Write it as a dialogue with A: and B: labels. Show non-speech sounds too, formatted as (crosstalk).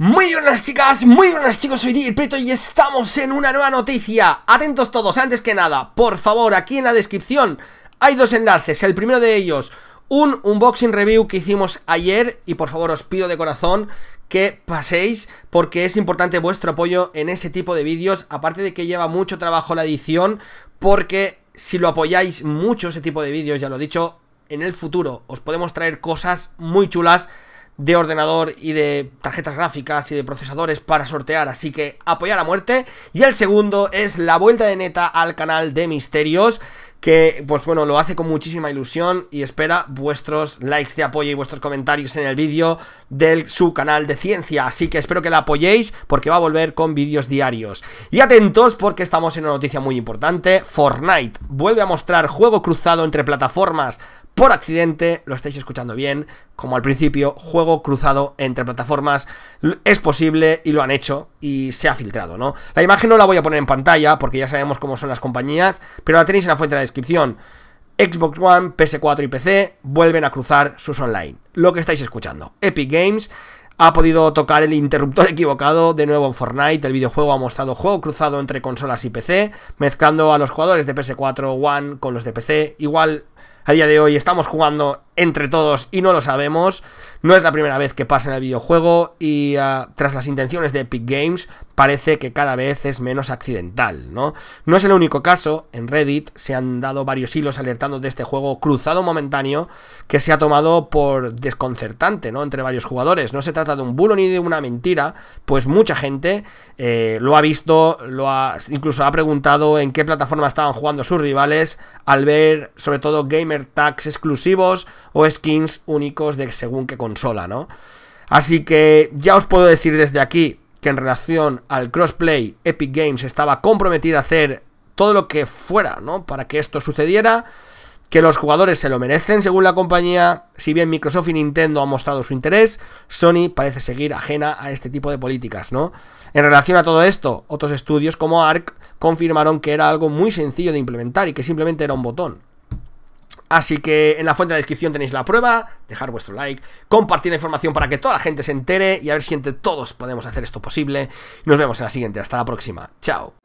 A: Muy buenas chicas, muy buenas chicos, soy El Preto y estamos en una nueva noticia Atentos todos, antes que nada, por favor, aquí en la descripción hay dos enlaces El primero de ellos, un unboxing review que hicimos ayer y por favor os pido de corazón que paséis porque es importante vuestro apoyo en ese tipo de vídeos Aparte de que lleva mucho trabajo la edición porque si lo apoyáis mucho ese tipo de vídeos, ya lo he dicho, en el futuro os podemos traer cosas muy chulas de ordenador y de tarjetas gráficas y de procesadores para sortear, así que apoyar a muerte. Y el segundo es la vuelta de neta al canal de misterios, que pues bueno, lo hace con muchísima ilusión y espera vuestros likes de apoyo y vuestros comentarios en el vídeo de su canal de ciencia, así que espero que la apoyéis porque va a volver con vídeos diarios. Y atentos porque estamos en una noticia muy importante, Fortnite vuelve a mostrar juego cruzado entre plataformas por accidente, lo estáis escuchando bien, como al principio, juego cruzado entre plataformas, es posible y lo han hecho y se ha filtrado, ¿no? La imagen no la voy a poner en pantalla porque ya sabemos cómo son las compañías, pero la tenéis en la fuente de la descripción. Xbox One, PS4 y PC vuelven a cruzar sus online. Lo que estáis escuchando, Epic Games ha podido tocar el interruptor (laughs) equivocado de nuevo en Fortnite. El videojuego ha mostrado juego cruzado entre consolas y PC, mezclando a los jugadores de PS4 One con los de PC. Igual a día de hoy estamos jugando entre todos y no lo sabemos. No es la primera vez que pasa en el videojuego y ah, tras las intenciones de Epic Games parece que cada vez es menos accidental, ¿no? No es el único caso, en Reddit se han dado varios hilos alertando de este juego cruzado momentáneo que se ha tomado por desconcertante, ¿no? Entre varios jugadores. No se trata de un bulo ni de una mentira, pues mucha gente eh, lo ha visto, lo ha, incluso ha preguntado en qué plataforma estaban jugando sus rivales al ver sobre todo gamer tags exclusivos o skins únicos de según qué consola, ¿no? Así que ya os puedo decir desde aquí que en relación al crossplay, Epic Games estaba comprometida a hacer todo lo que fuera, ¿no? Para que esto sucediera, que los jugadores se lo merecen según la compañía, si bien Microsoft y Nintendo han mostrado su interés, Sony parece seguir ajena a este tipo de políticas, ¿no? En relación a todo esto, otros estudios como ARC confirmaron que era algo muy sencillo de implementar y que simplemente era un botón. Así que en la fuente de la descripción tenéis la prueba, dejar vuestro like, compartir la información para que toda la gente se entere y a ver si entre todos podemos hacer esto posible. Nos vemos en la siguiente, hasta la próxima. Chao.